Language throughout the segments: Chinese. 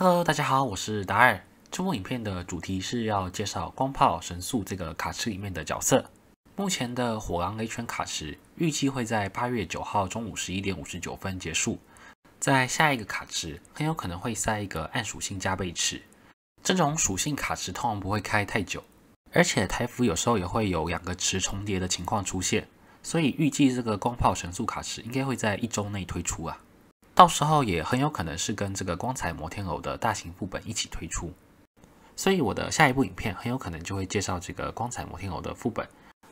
Hello，大家好，我是达尔。这部影片的主题是要介绍光炮神速这个卡池里面的角色。目前的火狼雷拳卡池预计会在八月九号中午十一点五十九分结束，在下一个卡池很有可能会塞一个暗属性加倍池。这种属性卡池通常不会开太久，而且台服有时候也会有两个池重叠的情况出现，所以预计这个光炮神速卡池应该会在一周内推出啊。到时候也很有可能是跟这个光彩摩天楼的大型副本一起推出，所以我的下一部影片很有可能就会介绍这个光彩摩天楼的副本。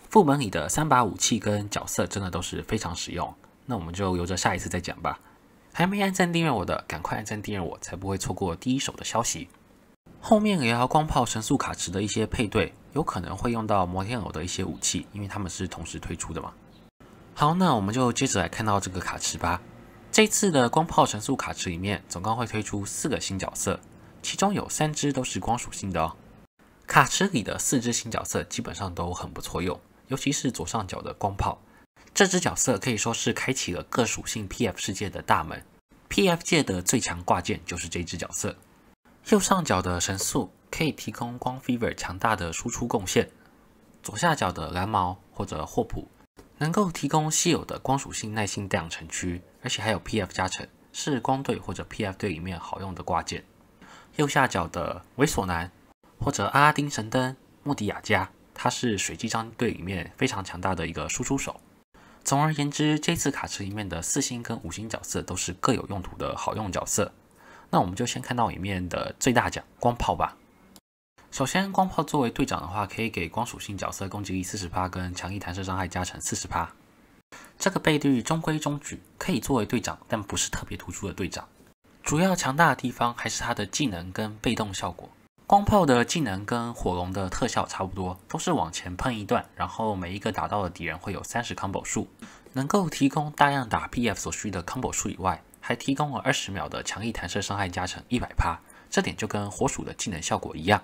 副本里的三把武器跟角色真的都是非常实用，那我们就留着下一次再讲吧。还没按赞订阅我的，赶快按赞订阅我，才不会错过第一手的消息。后面也要光炮神速卡池的一些配对，有可能会用到摩天楼的一些武器，因为他们是同时推出的嘛。好，那我们就接着来看到这个卡池吧。这次的光炮神速卡池里面，总共会推出四个新角色，其中有三只都是光属性的哦。卡池里的四只新角色基本上都很不错用，尤其是左上角的光炮，这只角色可以说是开启了各属性 PF 世界的大门，PF 界的最强挂件就是这只角色。右上角的神速可以提供光 fever 强大的输出贡献，左下角的蓝毛或者霍普。能够提供稀有的光属性耐心 d o 成区，而且还有 P F 加成，是光队或者 P F 队里面好用的挂件。右下角的猥琐男或者阿拉丁神灯穆迪亚加，他是水机张队里面非常强大的一个输出手。总而言之，这次卡池里面的四星跟五星角色都是各有用途的好用角色。那我们就先看到里面的最大奖光炮吧。首先，光炮作为队长的话，可以给光属性角色攻击力四十八，跟强力弹射伤害加成四十帕。这个倍率中规中矩，可以作为队长，但不是特别突出的队长。主要强大的地方还是他的技能跟被动效果。光炮的技能跟火龙的特效差不多，都是往前喷一段，然后每一个打到的敌人会有三十 combo 数，能够提供大量打 p f 所需的 combo 数以外，还提供了二十秒的强力弹射伤害加成一百趴，这点就跟火鼠的技能效果一样。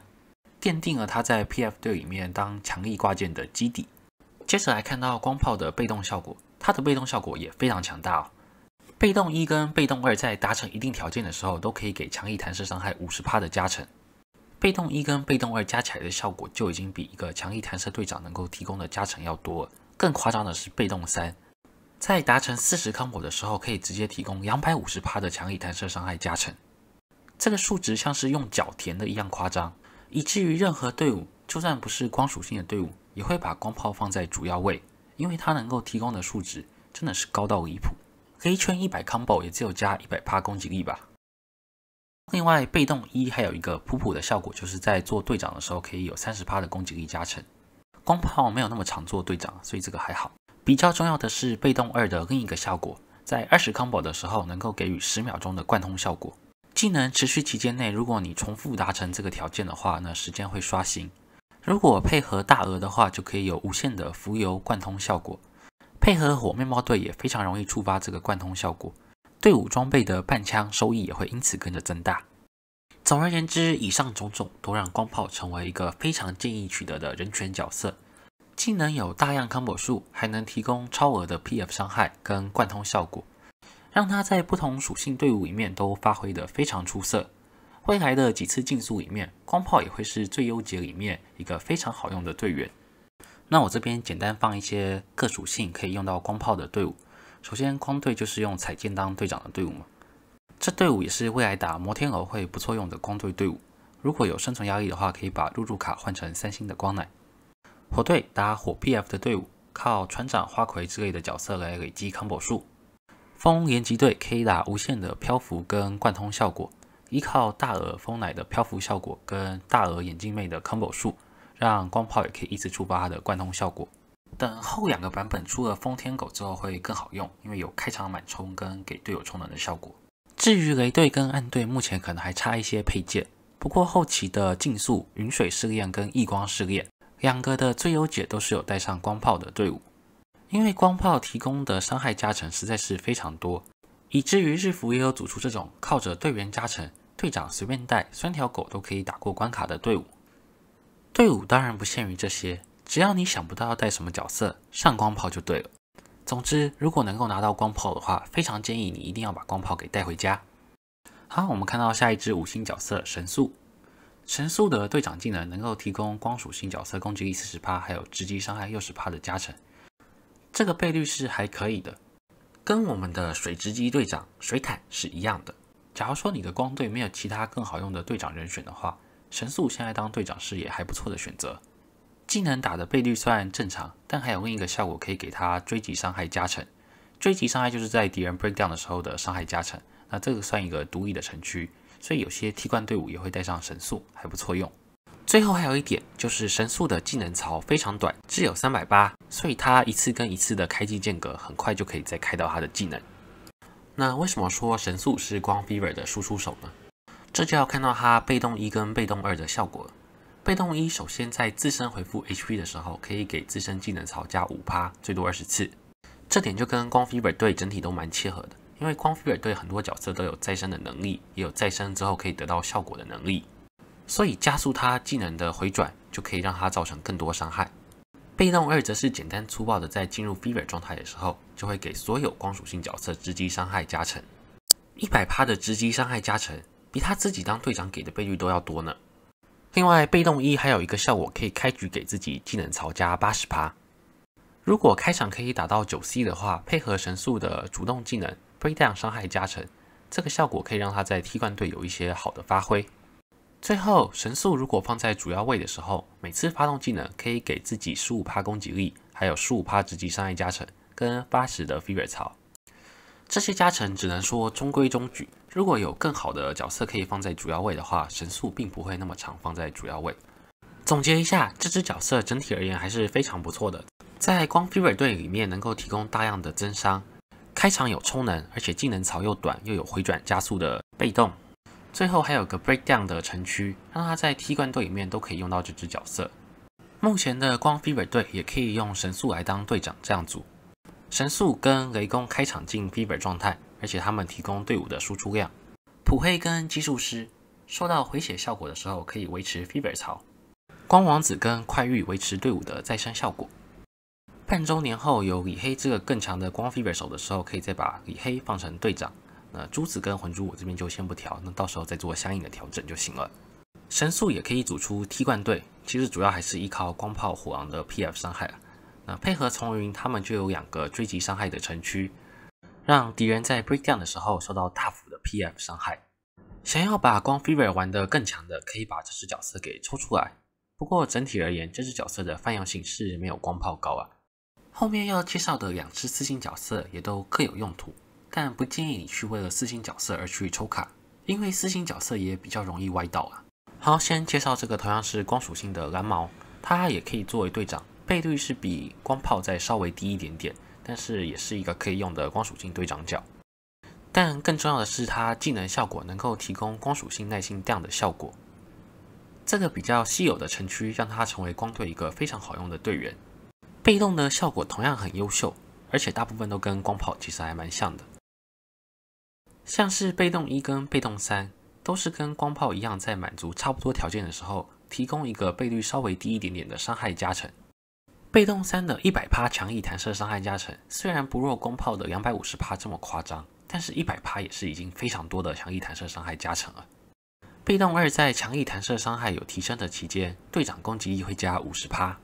奠定了他在 P F 队里面当强力挂件的基底。接着来看到光炮的被动效果，它的被动效果也非常强大哦。被动一跟被动二在达成一定条件的时候，都可以给强力弹射伤害五十帕的加成。被动一跟被动二加起来的效果，就已经比一个强力弹射队长能够提供的加成要多。更夸张的是被动三，在达成四十康火的时候，可以直接提供两百五十帕的强力弹射伤害加成。这个数值像是用脚填的一样夸张。以至于任何队伍，就算不是光属性的队伍，也会把光炮放在主要位，因为它能够提供的数值真的是高到离谱。黑圈一百 combo 也只有加一百趴攻击力吧。另外被动一还有一个普普的效果，就是在做队长的时候可以有三十趴的攻击力加成。光炮没有那么常做队长，所以这个还好。比较重要的是被动二的另一个效果，在二十 combo 的时候能够给予十秒钟的贯通效果。技能持续期间内，如果你重复达成这个条件的话，那时间会刷新。如果配合大鹅的话，就可以有无限的浮游贯通效果。配合火面包队也非常容易触发这个贯通效果，队伍装备的半枪收益也会因此跟着增大。总而言之，以上种种都让光炮成为一个非常建议取得的人权角色。技能有大量 combo 数，还能提供超额的 PF 伤害跟贯通效果。让他在不同属性队伍里面都发挥得非常出色。未来的几次竞速里面，光炮也会是最优解里面一个非常好用的队员。那我这边简单放一些各属性可以用到光炮的队伍。首先，光队就是用彩剑当队长的队伍嘛，这队伍也是未来打摩天楼会不错用的光队队伍。如果有生存压力的话，可以把入住卡换成三星的光奶。火队打火 PF 的队伍，靠船长、花魁之类的角色来累积 combo 数。风岩极队可以打无限的漂浮跟贯通效果，依靠大耳风奶的漂浮效果跟大耳眼镜妹的 combo 术，让光炮也可以一直触发它的贯通效果。等后两个版本出了风天狗之后会更好用，因为有开场满充跟给队友充能的效果。至于雷队跟暗队，目前可能还差一些配件，不过后期的竞速云水试炼跟异光试炼，两个的最优解都是有带上光炮的队伍。因为光炮提供的伤害加成实在是非常多，以至于日服也有组出这种靠着队员加成、队长随便带，三条狗都可以打过关卡的队伍。队伍当然不限于这些，只要你想不到要带什么角色，上光炮就对了。总之，如果能够拿到光炮的话，非常建议你一定要把光炮给带回家。好，我们看到下一支五星角色神速。神速的队长技能能够提供光属性角色攻击力四十帕，还有直击伤害六十帕的加成。这个倍率是还可以的，跟我们的水之机队长水坦是一样的。假如说你的光队没有其他更好用的队长人选的话，神速现在当队长是也还不错的选择。技能打的倍率算正常，但还有另一个效果可以给他追击伤害加成。追击伤害就是在敌人 break down 的时候的伤害加成，那这个算一个独立的城区，所以有些踢换队伍也会带上神速，还不错用。最后还有一点就是神速的技能槽非常短，只有三百八，所以他一次跟一次的开机间隔很快就可以再开到他的技能。那为什么说神速是光 Fever 的输出手呢？这就要看到他被动一跟被动二的效果。被动一首先在自身回复 HP 的时候，可以给自身技能槽加五趴，最多二十次。这点就跟光 Fever 队整体都蛮切合的，因为光 Fever 队很多角色都有再生的能力，也有再生之后可以得到效果的能力。所以加速他技能的回转，就可以让他造成更多伤害。被动二则是简单粗暴的，在进入 Fever 状态的时候，就会给所有光属性角色直击伤害加成，一百趴的直击伤害加成，比他自己当队长给的倍率都要多呢。另外，被动一还有一个效果，可以开局给自己技能槽加八十趴。如果开场可以打到九 C 的话，配合神速的主动技能 Breakdown 伤害加成，这个效果可以让他在踢罐队有一些好的发挥。最后，神速如果放在主要位的时候，每次发动技能可以给自己十五趴攻击力，还有十五趴直击伤害加成，跟八十的飞瑞槽。这些加成只能说中规中矩。如果有更好的角色可以放在主要位的话，神速并不会那么长放在主要位。总结一下，这支角色整体而言还是非常不错的，在光飞瑞队里面能够提供大量的增伤，开场有充能，而且技能槽又短，又有回转加速的被动。最后还有个 breakdown 的城区，让他在踢罐队里面都可以用到这支角色。目前的光 Fever 队也可以用神速来当队长这样组。神速跟雷公开场进 Fever 状态，而且他们提供队伍的输出量。普黑跟技术师受到回血效果的时候可以维持 Fever 槽，光王子跟快玉维持队伍的再生效果。半周年后有李黑这个更强的光 Fever 手的时候，可以再把李黑放成队长。那珠子跟魂珠，我这边就先不调，那到时候再做相应的调整就行了。神速也可以组出踢罐队，其实主要还是依靠光炮火王的 PF 伤害。那配合丛云，他们就有两个追击伤害的城区，让敌人在 breakdown 的时候受到大幅的 PF 伤害。想要把光 fever 玩的更强的，可以把这只角色给抽出来。不过整体而言，这只角色的泛用性是没有光炮高啊。后面要介绍的两只次性角色也都各有用途。但不建议你去为了四星角色而去抽卡，因为四星角色也比较容易歪到啊。好，先介绍这个同样是光属性的蓝毛，它也可以作为队长，倍率是比光炮再稍微低一点点，但是也是一个可以用的光属性队长角。但更重要的是，它技能效果能够提供光属性耐性这样的效果，这个比较稀有的城区让它成为光队一个非常好用的队员。被动的效果同样很优秀，而且大部分都跟光炮其实还蛮像的。像是被动一跟被动三，都是跟光炮一样，在满足差不多条件的时候，提供一个倍率稍微低一点点的伤害加成。被动三的一百趴强力弹射伤害加成，虽然不若光炮的两百五十帕这么夸张，但是一百趴也是已经非常多的强力弹射伤害加成了。被动二在强力弹射伤害有提升的期间，队长攻击力会加五十趴。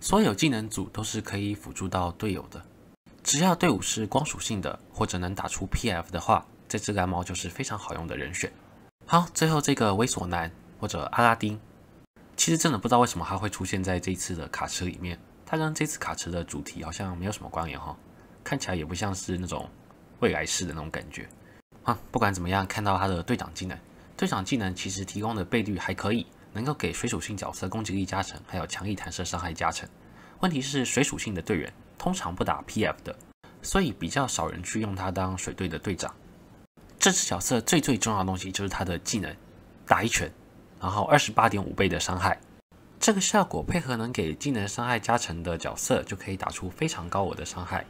所有技能组都是可以辅助到队友的，只要队伍是光属性的或者能打出 PF 的话。这只蓝猫就是非常好用的人选。好，最后这个猥琐男或者阿拉丁，其实真的不知道为什么他会出现在这次的卡池里面。他跟这次卡池的主题好像没有什么关联哈，看起来也不像是那种未来式的那种感觉啊。不管怎么样，看到他的队长技能，队长技能其实提供的倍率还可以，能够给水属性角色攻击力加成，还有强力弹射伤害加成。问题是水属性的队员通常不打 P F 的，所以比较少人去用他当水队的队长。这只角色最最重要的东西就是他的技能，打一拳，然后二十八点五倍的伤害。这个效果配合能给技能伤害加成的角色，就可以打出非常高额的伤害。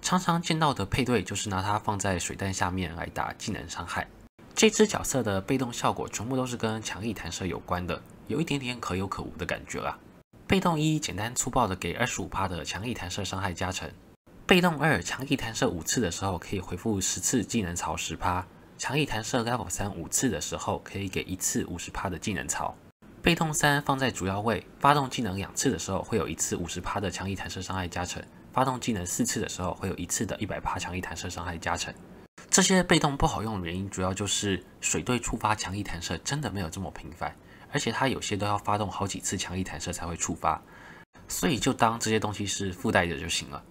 常常见到的配对就是拿它放在水弹下面来打技能伤害。这只角色的被动效果全部都是跟强力弹射有关的，有一点点可有可无的感觉啊。被动一，简单粗暴的给二十五的强力弹射伤害加成。被动二：强力弹射五次的时候可以回复十次技能槽十趴。强力弹射 Level 三五次的时候可以给一次五十趴的技能槽。被动三放在主要位，发动技能两次的时候会有一次五十趴的强力弹射伤害加成，发动技能四次的时候会有一次的一百趴强力弹射伤害加成。这些被动不好用的原因主要就是水队触发强力弹射真的没有这么频繁，而且它有些都要发动好几次强力弹射才会触发，所以就当这些东西是附带的就行了。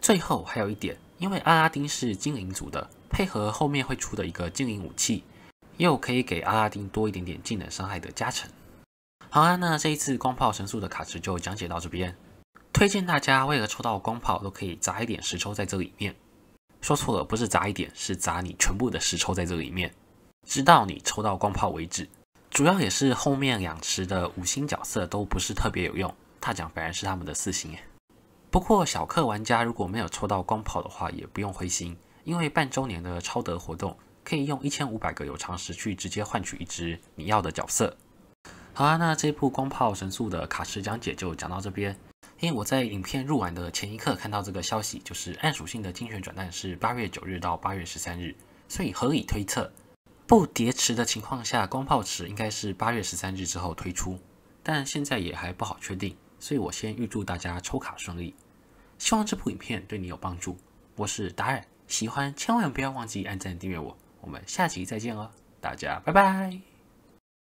最后还有一点，因为阿拉丁是精灵族的，配合后面会出的一个精灵武器，又可以给阿拉丁多一点点技能伤害的加成。好啊，那这一次光炮神速的卡池就讲解到这边，推荐大家，为了抽到光炮，都可以砸一点石抽在这里面。说错了，不是砸一点，是砸你全部的石抽在这里面，直到你抽到光炮为止。主要也是后面两池的五星角色都不是特别有用，大奖反而是他们的四星。不过小氪玩家如果没有抽到光炮的话，也不用灰心，因为半周年的超德活动可以用一千五百个有常识去直接换取一只你要的角色。好啊，那这部光炮神速的卡池讲解就讲到这边。因为我在影片入完的前一刻看到这个消息，就是暗属性的精选转蛋是八月九日到八月十三日，所以合理推测不叠池的情况下，光炮池应该是八月十三日之后推出，但现在也还不好确定，所以我先预祝大家抽卡顺利。希望这部影片对你有帮助。我是达尔，喜欢千万不要忘记按赞订阅我。我们下期再见哦，大家拜拜。